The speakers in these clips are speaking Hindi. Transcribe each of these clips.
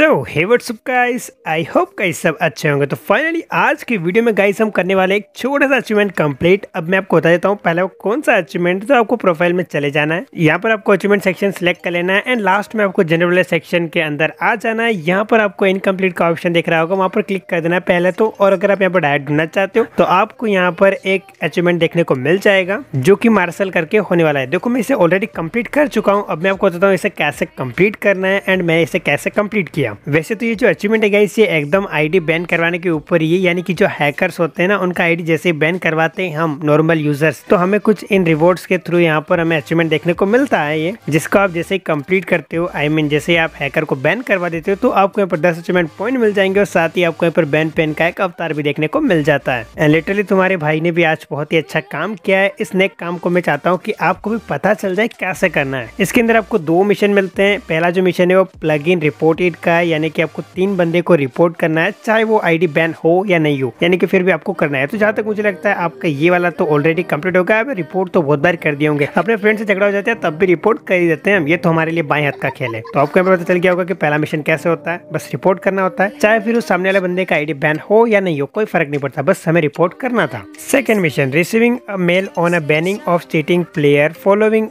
So hey what's up guys I hope guys सब अच्छे होंगे तो फाइनली आज की वीडियो में गाइस हम करने वाले एक छोटा सा अचीवमेंट कंप्लीट अब मैं आपको बता देता हूँ पहले वो कौन सा अचीवमेंट तो आपको प्रोफाइल में चले जाना है यहाँ पर आपको अचीवमेंट सेक्शन सेलेक्ट कर लेना है एंड लास्ट में आपको जनरल सेक्शन के अंदर आ जाना है यहाँ पर आपको इनकम्प्लीट का ऑप्शन देख रहा होगा वहाँ पर क्लिक कर देना है पहले तो और अगर आप यहाँ पर डायरेक्ट ढूंढना चाहते हो तो आपको यहाँ पर एक अचीवमेंट देखने को मिल जाएगा जो की मार्शल करके होने वाला है देखो मैं इसे ऑलरेडी कम्प्लीट कर चुका हूँ अब मैं आपको बताता हूँ इसे कैसे कम्प्लीट करना है एंड मैं इसे कैसे कम्प्लीट किया गया वैसे तो ये जो अचीवमेंट है गाइस ये एकदम आईडी बैन करवाने के ऊपर ही यानी कि जो हैकर्स होते हैं ना उनका आईडी जैसे ही बैन करवाते हैं हम नॉर्मल यूजर्स तो हमें कुछ इन रिवॉर्ड्स के थ्रू यहाँ पर हमें अचीवमेंट देखने को मिलता है ये जिसको आप जैसे कम्प्लीट करते हो आई I मीन mean, जैसे आप हैकर को बैन करवा देते हो तो आपको यहाँ पर दस अचीवमेंट पॉइंट मिल जाएंगे और साथ ही आपको यहाँ पर बैन पेन का एक अवतार भी देखने को मिल जाता है एंड लिटरली तुम्हारे भाई ने भी आज बहुत ही अच्छा काम किया है इस नेक काम को मैं चाहता हूँ की आपको भी पता चल जाए कैसे करना है इसके अंदर आपको दो मिशन मिलते हैं पहला जो मिशन है वो प्लग इन रिपोर्टेड का है यानी कि आपको तीन बंदे को रिपोर्ट करना है चाहे वो आईडी बैन हो या नहीं हो यानी कि फिर भी आपको करना है तो जहाँ तक मुझे लगता है आपका ये वाला तो ऑलरेडी कम्प्लीट हो गया रिपोर्ट तो बहुत बार कर दिए होंगे अपने फ्रेंड से झगड़ा हो जाता है तब भी रिपोर्ट कर ही देते हैं ये तो हमारे लिए बाएं हाथ का खेल है तो आपको यहाँ पता चल गया होगा की पहला मिशन कैसे होता है बस रिपोर्ट करना होता है चाहे फिर उस सामने वाले बंदे का आई बैन हो या नहीं हो कोई फर्क नहीं पड़ता बस हमें रिपोर्ट करना था second mission receiving mail on a banning of cheating player following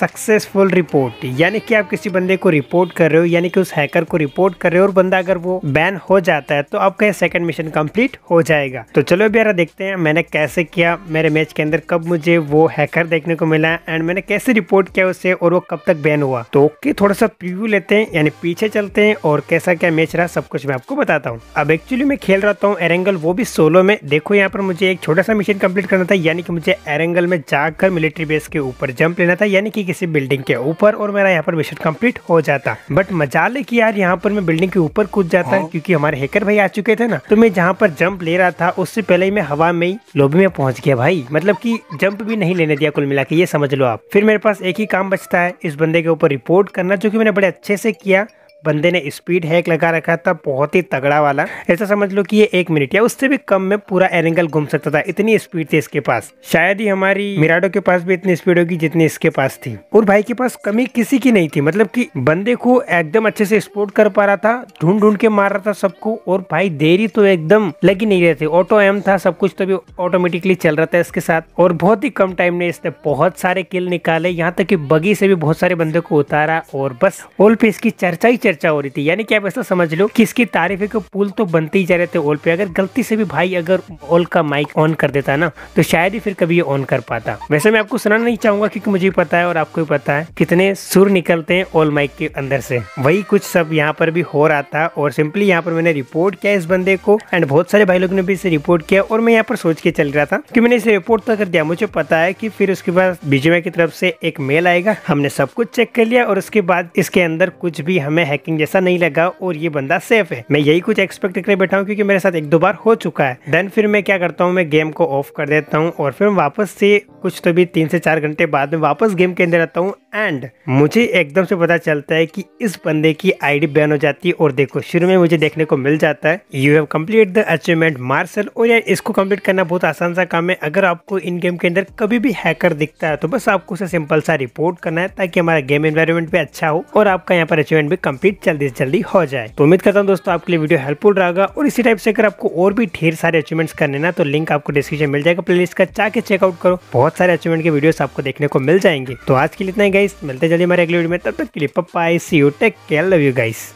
successful report यानी कि आप किसी बंदे को रिपोर्ट कर रहे हो यानी कि उस हैकर को रिपोर्ट रिपोर्ट कर रहे हो और बंदा अगर वो बैन हो जाता है तो आपका सेकंड मिशन कंप्लीट हो जाएगा तो चलो प्यारा देखते हैं मैंने कैसे किया मेरे मैच के अंदर कब मुझे वो हैकर देखने को मिला एंड मैंने कैसे रिपोर्ट किया उसे और वो कब तक बैन हुआ तो ओके थोड़ा सा प्रिव्यू लेते हैं यानी पीछे चलते हैं और कैसा क्या मैच रहा सब कुछ मैं आपको बताता हूँ अब एक्चुअली मैं खेल रहा हूँ एरेंगल वो भी सोलो में देखो यहाँ पर मुझे एक छोटा सा मिशन कम्प्लीट करना था यानी कि मुझे एरेंगल में जाकर मिलिट्री बेस के ऊपर जंप लेना था यानी कि किसी बिल्डिंग के ऊपर और मेरा यहाँ पर मिशन कम्प्लीट हो जाता बट ले की यार यहाँ पर मैं बिल्डिंग के ऊपर कूद जाता हाँ? क्योंकि हमारे हैकर भाई आ चुके थे ना तो मैं जहाँ पर जंप ले रहा था उससे पहले ही मैं हवा में ही लोबी में पहुंच गया भाई मतलब की जंप भी नहीं लेने दिया कुल मिला के ये समझ लो आप फिर मेरे पास एक ही काम बचता है इस बंदे के ऊपर रिपोर्ट करना जो की मैंने बड़े अच्छे से किया बंदे ने स्पीड हैक लगा रखा था बहुत ही तगड़ा वाला ऐसा समझ लो कि ये एक मिनट या उससे भी कम में पूरा एरेंगल घूम सकता था इतनी स्पीड थी इसके पास शायद ही हमारी मिराडो के पास भी इतनी स्पीड होगी जितनी इसके पास थी और भाई के पास कमी किसी की नहीं थी मतलब की बंदे को एकदम अच्छे से स्पोर्ट कर पा रहा था ढूंढ ढूंढ के मार रहा था सबको और भाई देरी तो एकदम लगी नहीं रहे थे ऑटो एम था सब कुछ तो भी ऑटोमेटिकली चल रहा था इसके साथ और बहुत ही कम टाइम ने इसने बहुत सारे किल निकाले यहाँ तक कि बगी से भी बहुत सारे बंदे को उतारा और बस ओल पे इसकी चर्चा ही चर्चा चर्चा हो रही थी यानी कि आप ऐसा समझ लो कि इसकी तारीफे को पुल तो बनते ही जा रहे थे ओल पे अगर गलती से भी भाई अगर ओल का माइक ऑन कर देता ना तो शायद ही फिर कभी ये ऑन कर पाता वैसे मैं आपको सुनाना नहीं चाहूंगा क्योंकि मुझे पता है और आपको भी पता है कितने सुर निकलते हैं ओल माइक के अंदर से वही कुछ सब यहाँ पर भी हो रहा था और सिंपली यहाँ पर मैंने रिपोर्ट किया इस बंदे को एंड बहुत सारे भाई लोग ने भी इसे रिपोर्ट किया और मैं यहाँ पर सोच के चल रहा था कि मैंने इसे रिपोर्ट तो कर दिया मुझे पता है कि फिर उसके बाद बीजेपी की तरफ से एक मेल आएगा हमने सब कुछ चेक कर लिया और उसके बाद इसके अंदर कुछ भी हमें हैक हैकिंग जैसा नहीं लगा और ये बंदा सेफ है मैं यही कुछ एक्सपेक्ट कर बैठा हूँ क्यूँकी मेरे साथ एक दो बार हो चुका है देन फिर मैं क्या करता हूँ मैं गेम को ऑफ कर देता हूँ और फिर वापस से कुछ तो भी तीन से चार घंटे बाद में वापस गेम के अंदर आता हूँ एंड मुझे एकदम से पता चलता है कि इस बंदे की आईडी बैन हो जाती है और देखो शुरू में मुझे देखने को मिल जाता है you have complete the achievement marshal और यार इसको कम्प्लीट करना बहुत आसान सा काम है अगर आपको इन गेम के अंदर कभी भी हैकर दिखता है तो बस आपको उसे सिंपल सा रिपोर्ट करना है ताकि हमारा गेम एनवायरमेंट भी अच्छा हो और आपका यहाँ पर अचीवमेंट भी कम्प्लीट जल्दी से जल्दी हो जाए तो उम्मीद करता हूँ दोस्तों आपके लिए वीडियो हेल्पफुल रहेगा और इसी टाइप से अगर आपको और भी ढेर सारे अचीवमेंट्स करने ना तो लिंक आपको डिस्क्रिप्शन मिल जाएगा प्ले का चाहे चेकआउट करो बहुत सारे अचीवमेंट के वीडियो आपको देखने को मिल जाएंगे तो आज के लिए इतना ही गाइस मिलते जल्दी हमारे अगले वीडियो में तब तक के लिए पप्पा I see you take care love you guys